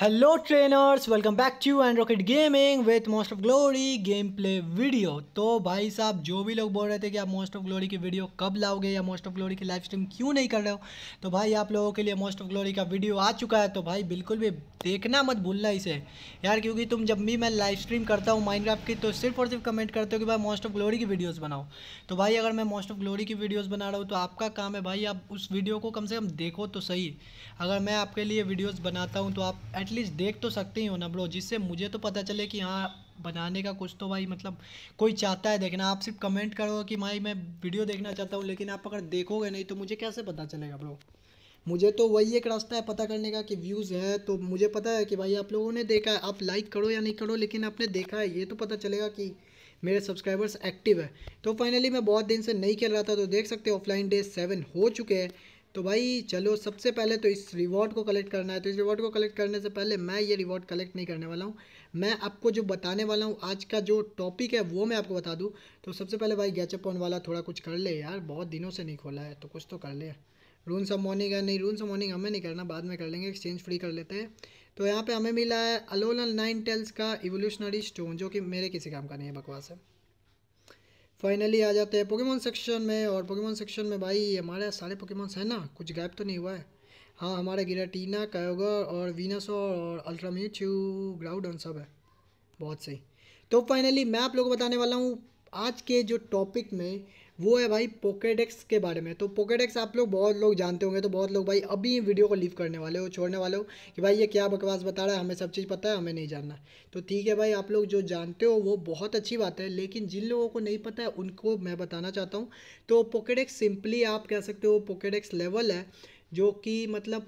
hello trainers welcome back to and rocket gaming with most of glory game play video तो भाई साहब जो भी लोग बोल रहे थे कि आप मोस्ट ऑफ ग्लोरी की वीडियो कब लाओगे या मोस्ट ऑफ ग्लोरी की लाइव स्ट्रीम क्यों नहीं कर रहे हो तो भाई आप लोगों के लिए मोस्ट ऑफ ग्लोरी का वीडियो आ चुका है तो भाई बिल्कुल भी देखना मत भूलना इसे यार क्योंकि तुम जब भी मैं लाइव स्ट्रीम करता हूँ माइंड की तो सिर्फ और सिर्फ कमेंट करते हो कि भाई मोस्ट ऑफ ग्लोरी की वीडियोज़ बनाओ तो भाई अगर मैं मोस्ट ऑफ ग्लोरी की वीडियोज़ बना रहा हूँ तो आपका काम है भाई आप उस वीडियो को कम से कम देखो तो सही अगर मैं आपके लिए वीडियोज़ बनाता हूँ तो आप एटलीस्ट देख तो सकते ही हो ना ब्रो जिससे मुझे तो पता चले कि हाँ बनाने का कुछ तो भाई मतलब कोई चाहता है देखना आप सिर्फ कमेंट करो कि भाई मैं वीडियो देखना चाहता हूँ लेकिन आप अगर देखोगे नहीं तो मुझे कैसे पता चलेगा ब्रो मुझे तो वही एक रास्ता है पता करने का कि व्यूज़ है तो मुझे पता है कि भाई आप लोगों ने देखा है आप लाइक करो या नहीं करो लेकिन आपने देखा है ये तो पता चलेगा कि मेरे सब्सक्राइबर्स एक्टिव है तो फाइनली मैं बहुत दिन से नहीं खेल रहा था तो देख सकते हो ऑफलाइन डे सेवन हो चुके हैं तो भाई चलो सबसे पहले तो इस रिवॉर्ड को कलेक्ट करना है तो इस रिवॉर्ड को कलेक्ट करने से पहले मैं ये रिवॉर्ड कलेक्ट नहीं करने वाला हूँ मैं आपको जो बताने वाला हूँ आज का जो टॉपिक है वो मैं आपको बता दूँ तो सबसे पहले भाई गैचअप ऑन वाला थोड़ा कुछ कर ले यार बहुत दिनों से नहीं खोला है तो कुछ तो कर ले रून ऑफ मॉर्निंग है नहीं रून ऑफ मॉर्निंग हमें नहीं करना बाद में कर लेंगे एक्सचेंज फ्री कर लेते हैं तो यहाँ पे हमें मिला है अलोलन नाइन टेल्स का इवोल्यूशनरी स्टोन जो कि मेरे किसी काम का नहीं है बकवास है फाइनली आ जाते हैं पोकेमोन सेक्शन में और पोकेमोन सेक्शन में भाई हमारे सारे पोकेमोन्स हैं ना कुछ गायब तो नहीं हुआ है हाँ हमारे गिराटीना कायोगर और वीनासोर और अल्ट्राम्यूचू ग्राउड सब है बहुत सही तो फाइनली मैं आप लोगों को बताने वाला हूँ आज के जो टॉपिक में वो है भाई पोकेडेक्स के बारे में तो पोकेडेक्स आप लोग बहुत लोग जानते होंगे तो बहुत लोग भाई अभी वीडियो को लीव करने वाले हो छोड़ने वाले हो कि भाई ये क्या बकवास बता रहा है हमें सब चीज़ पता है हमें नहीं जानना तो ठीक है भाई आप लोग जो जानते हो वो बहुत अच्छी बात है लेकिन जिन लोगों को नहीं पता है उनको मैं बताना चाहता हूँ तो पोकेडेक्स सिंपली आप कह सकते हो पोकेडेक्स लेवल है जो कि मतलब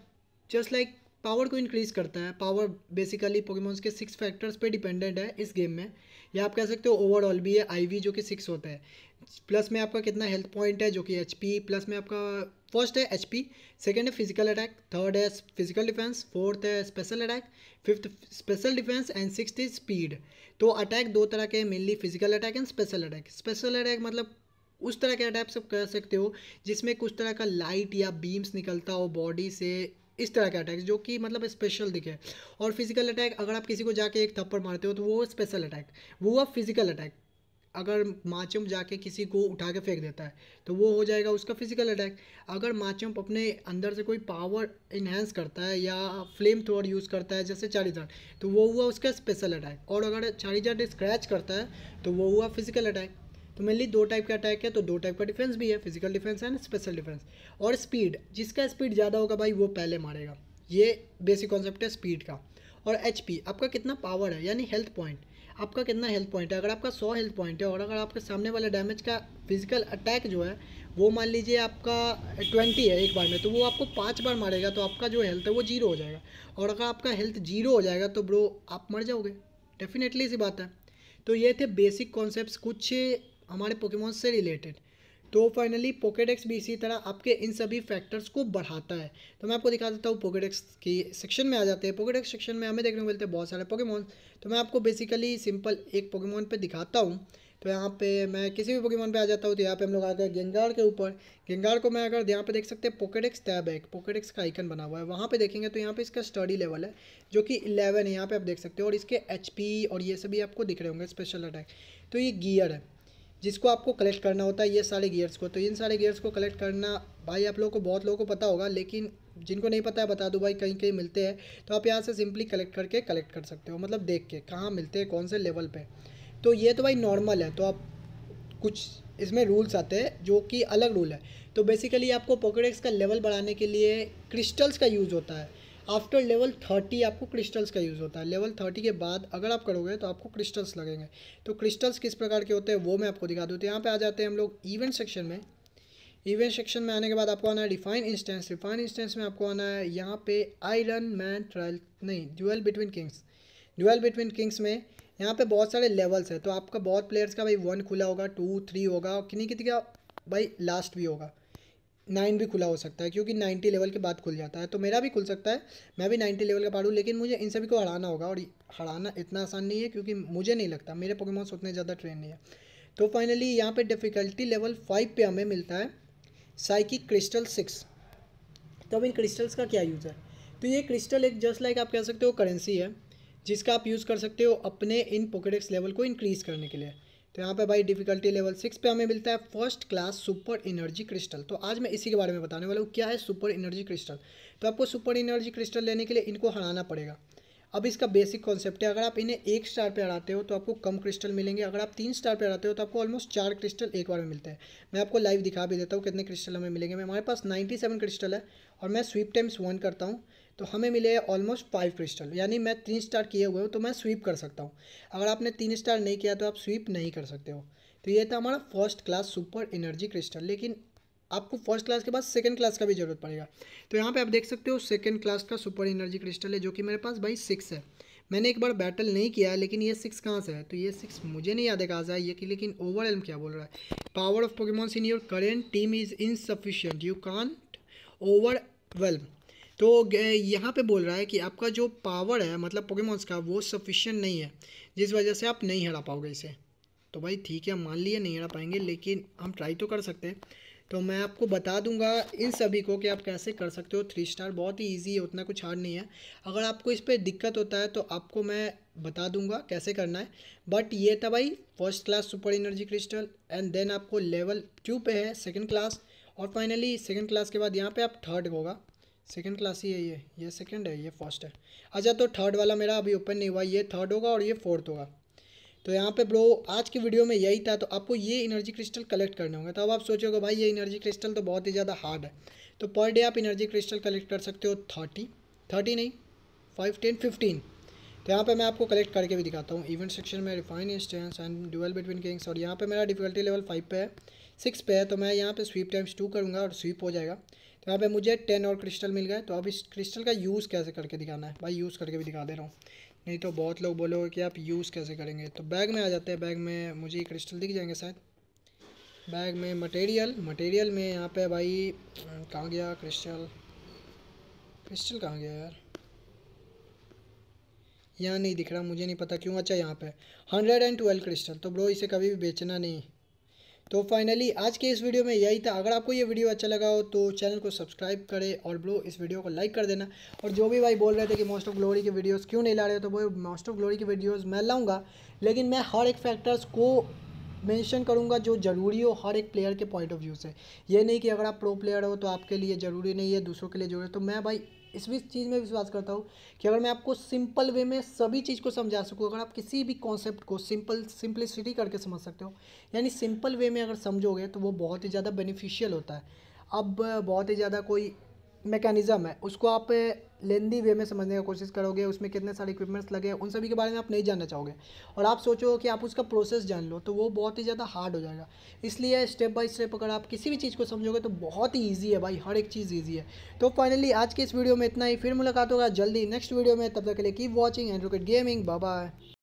जस्ट लाइक पावर को इंक्रीज़ करता है पावर बेसिकली पोकेमोन्स के सिक्स फैक्टर्स पे डिपेंडेंट है इस गेम में या आप कह सकते हो ओवरऑल भी है आईवी जो कि सिक्स होता है प्लस में आपका कितना हेल्थ पॉइंट है जो कि एचपी प्लस में आपका फर्स्ट है एचपी सेकंड है फिजिकल अटैक थर्ड है फिजिकल डिफेंस फोर्थ है special attack fifth special defence and six is speed तो अटैक दो तरह के mainly physical attack and special attack special attack मतलब उस तरह के अटैक सब कर सकते हो जिसमें कुछ तरह का लाइट या बीम्स निकलता हो बॉडी से इस तरह के अटैक जो कि मतलब स्पेशल दिखे और फिजिकल अटैक अगर आप किसी को जाके एक थप्पड़ मारते हो तो वो स्पेशल अटैक वो हुआ फिजिकल अटैक अगर माचम जाके किसी को उठा के फेंक देता है तो वो हो जाएगा उसका फिजिकल अटैक अगर माचम्प अपने अंदर से कोई पावर इन्हेंस करता है या फ्लेम थ्रोअर यूज़ करता है जैसे चारीजार तो वो हुआ उसका स्पेशल अटैक और अगर चारीजार स्क्रैच करता है तो वो हुआ फिजिकल अटैक तो मेनली दो टाइप का अटैक है तो दो टाइप का डिफेंस भी है physical defence and special defence और स्पीड जिसका स्पीड ज़्यादा होगा भाई वो पहले मारेगा ये बेसिक कॉन्सेप्ट है स्पीड का और एच आपका कितना पावर है यानी हेल्थ पॉइंट आपका कितना हेल्थ पॉइंट है अगर आपका सौ हेल्थ पॉइंट है और अगर आपके सामने वाला डैमेज का फिजिकल अटैक जो है वो मान लीजिए आपका ट्वेंटी है एक बार में तो वो आपको पाँच बार मारेगा तो आपका जो हेल्थ है वो जीरो हो जाएगा और अगर आपका हेल्थ जीरो हो जाएगा तो ब्रो आप मर जाओगे डेफिनेटली सी बात है तो ये थे बेसिक कॉन्सेप्ट कुछ हमारे पोकेमोन से रिलेटेड तो फाइनली पॉकेडेक्स भी इसी तरह आपके इन सभी फैक्टर्स को बढ़ाता है तो मैं आपको दिखा देता हूँ पॉकेडेक्स की सेक्शन में आ जाते हैं पॉकेडेक्स सेक्शन में हमें देखने को मिलते हैं बहुत सारे पोकेमोन तो मैं आपको बेसिकली सिंपल एक पोकेमोन पर दिखाता हूँ तो यहाँ पे मैं किसी भी पोकेमोन पे आ जाता हूँ तो यहाँ पे हम लोग आ गए गेंगार के ऊपर गेंगार को मैं अगर यहाँ पे देख सकते हैं पॉकेडेक्स टैब है एक का आइकन बना हुआ है वहाँ पे देखेंगे तो यहाँ पे इसका स्टडी लेवल है जो कि 11 है यहाँ पे आप देख सकते हो और इसके एच और ये सभी आपको दिख रहे होंगे स्पेशल अटैक तो ये गियर है जिसको आपको कलेक्ट करना होता है ये सारे गियर्स को तो इन सारे गियर्स को कलेक्ट करना भाई आप लोगों को बहुत लोगों को पता होगा लेकिन जिनको नहीं पता है बता दूँ भाई कहीं कहीं मिलते हैं तो आप यहाँ से सिंपली कलेक्ट करके कलेक्ट कर सकते हो मतलब देख के कहाँ मिलते हैं कौन से लेवल पर तो ये तो भाई नॉर्मल है तो आप कुछ इसमें रूल्स आते हैं जो कि अलग रूल है तो बेसिकली आपको पॉकेट का लेवल बढ़ाने के लिए क्रिस्टल्स का यूज़ होता है आफ्टर लेवल थर्टी आपको क्रिस्टल्स का यूज़ होता है लेवल थर्टी के बाद अगर आप करोगे तो आपको क्रिस्टल्स लगेंगे तो क्रिस्टल्स किस प्रकार के होते हैं वो मैं आपको दिखा दूँ तो यहाँ पर आ जाते हैं हम लोग इवेंट सेक्शन में इवेंट सेक्शन में आने के बाद आपको आना है डिफाइन इंस्टेंस रिफाइन इंस्टेंस में आपको आना है यहाँ पे आयरन मैन ट्रायल नहीं duel between kings duel between kings में यहाँ पे बहुत सारे लेवल्स हैं तो आपका बहुत प्लेयर्स का भाई वन खुला होगा टू थ्री होगा किन्नी कितनी का भाई लास्ट भी होगा नाइन भी खुला हो सकता है क्योंकि नाइन्टी लेवल के बाद खुल जाता है तो मेरा भी खुल सकता है मैं भी नाइन्टी लेवल का पढ़ूँ लेकिन मुझे इन सभी को हराना होगा और हराना इतना आसान नहीं है क्योंकि मुझे नहीं लगता मेरे पोकेमॉन्स उतने ज़्यादा ट्रेन नहीं है तो फाइनली यहाँ पर डिफ़िकल्टी लेवल फाइव पर हमें मिलता है साइकिक क्रिस्टल सिक्स तो अब इन क्रिस्टल्स का क्या यूज़ है तो ये क्रिस्टल एक जस्ट लाइक आप कह सकते हो करेंसी है जिसका आप यूज़ कर सकते हो अपने इन पोकेडेक्स लेवल को इंक्रीज़ करने के लिए तो यहाँ पे भाई डिफिकल्टी लेवल सिक्स पे हमें मिलता है first class super energy crystal तो आज मैं इसी के बारे में बताने वाला हूँ क्या है सुपर एनर्जी क्रिस्टल तो आपको सुपर एनर्जी क्रिस्टल लेने के लिए इनको हराना पड़ेगा अब इसका बेसिक कॉन्सेप्ट है अगर आप इन्हें एक स्टार पे अड़ाते हो तो आपको कम क्रिस्टल मिलेंगे अगर आप तीन स्टार पे अड़ाते हो तो आपको ऑलमोस्ट चार क्रिस्टल एक बार में मिलते हैं मैं आपको लाइव दिखा भी देता हूँ कितने क्रिस्टल हमें मिलेंगे मैं हमारे पास नाइन्टी सेवन क्रिस्टल है और मैं स्वीप टाइम्स वन करता हूँ तो हमें मिले ऑलमोस्ट फाइव क्रिस्टल यानी मैं तीन स्टार किए हुए हूँ तो मैं स्वीप कर सकता हूँ अगर आपने तीन स्टार नहीं किया तो आप स्वीप नहीं कर सकते हो तो ये था हमारा first class super energy crystal लेकिन आपको फर्स्ट क्लास के बाद सेकंड क्लास का भी जरूरत पड़ेगा तो यहाँ पे आप देख सकते हो सेकंड क्लास का सुपर एनर्जी क्रिस्टल है जो कि मेरे पास भाई सिक्स है मैंने एक बार बैटल नहीं किया है लेकिन ये सिक्स कहाँ से है तो ये सिक्स मुझे नहीं याद है कहाँ से है ये कि लेकिन ओवरऑल क्या बोल रहा है power of Pokemons in your current team is insufficient you over overwhelm तो यहाँ पर बोल रहा है कि आपका जो पावर है मतलब पोकेमॉन्स का वो सफिशियंट नहीं है जिस वजह से आप नहीं हरा पाओगे इसे तो भाई ठीक है मान लिया नहीं हरा पाएंगे लेकिन हम ट्राई तो कर सकते हैं तो मैं आपको बता दूंगा इन सभी को कि आप कैसे कर सकते हो थ्री स्टार बहुत ही ईजी है उतना कुछ हार्ड नहीं है अगर आपको इस पर दिक्कत होता है तो आपको मैं बता दूंगा कैसे करना है बट ये था भाई first class super energy crystal and then आपको लेवल टू पे है सेकेंड क्लास और फाइनली सेकेंड क्लास के बाद यहाँ पर आप थर्ड होगा सेकेंड क्लास ही है ये ये सेकेंड है ये फर्स्ट है अच्छा तो थर्ड वाला मेरा अभी ओपन नहीं हुआ ये थर्ड होगा और ये फोर्थ होगा तो यहाँ पे ब्रो आज की वीडियो में यही था तो आपको ये एनर्जी क्रिस्टल कलेक्ट करने होंगे तो अब आप सोचोगे भाई ये एनर्जी क्रिस्टल तो बहुत ही ज़्यादा हार्ड है तो पर डे आप एनर्जी क्रिस्टल कलेक्ट कर सकते हो थर्टी थर्टी नहीं फाइव टेन फिफ्टीन तो यहाँ पे मैं आपको कलेक्ट करके भी दिखाता हूँ इवेंट सेक्शन में refine instance and duel between kings और यहाँ पे मेरा डिफिकल्टी लेवल फाइव पे है सिक्स पे है तो मैं यहाँ पे स्वीप टाइम्स टू करूँगा और स्वीप हो जाएगा यहाँ पे मुझे टेन और क्रिस्टल मिल गए तो अब इस क्रिस्टल का यूज़ कैसे करके दिखाना है भाई यूज़ करके भी दिखा दे रहा हूँ नहीं तो बहुत लोग बोलोगे कि आप यूज़ कैसे करेंगे तो बैग में आ जाते हैं बैग में मुझे क्रिस्टल दिख जाएंगे शायद बैग में मटेरियल मटेरियल में यहाँ पे भाई कहाँ गया क्रिस्टल क्रिस्टल कहाँ गया यार यहाँ नहीं दिख रहा मुझे नहीं पता क्यों अच्छा यहाँ पे हंड्रेड एंड ट्वेल्व क्रिस्टल तो ब्रो इसे कभी भी बेचना नहीं तो फाइनली आज के इस वीडियो में यही था अगर आपको ये वीडियो अच्छा लगा हो तो चैनल को सब्सक्राइब करें और ब्लो इस वीडियो को लाइक कर देना और जो भी भाई बोल रहे थे कि मोस्ट ऑफ ग्लोरी के वीडियोस क्यों नहीं ला रहे हो तो वो मोस्ट ऑफ ग्लोरी के वीडियोस मैं लाऊंगा लेकिन मैं हर एक फैक्टर्स को मेंशन करूंगा जो ज़रूरी हो हर एक प्लेयर के पॉइंट ऑफ व्यू से ये नहीं कि अगर आप प्रो प्लेयर हो तो आपके लिए ज़रूरी नहीं है दूसरों के लिए ज़रूरी तो मैं भाई इस भी चीज़ में विश्वास करता हूँ कि अगर मैं आपको सिंपल वे में सभी चीज़ को समझा सकूँ अगर आप किसी भी कॉन्सेप्ट को सिंपल सिंपलिसिटी करके समझ सकते हो यानी सिंपल वे में अगर समझोगे तो वो बहुत ही ज़्यादा बेनिफिशियल होता है अब बहुत ही ज़्यादा कोई मैकेनिज़म है उसको आप लेंदी वे में समझने का कोशिश करोगे उसमें कितने सारे इक्विपमेंट्स लगे उन सभी के बारे में आप नहीं जानना चाहोगे और आप सोचो कि आप उसका प्रोसेस जान लो तो वो बहुत ही ज़्यादा हार्ड हो जाएगा इसलिए स्टेप बाय स्टेप अगर आप किसी भी चीज़ को समझोगे तो बहुत ही ईजी है भाई हर एक चीज़ ईजी है तो फाइनली आज के इस वीडियो में इतना ही फिर मुलाकात होगा जल्दी नेक्स्ट वीडियो में तब तक के लिए keep watching and gaming bye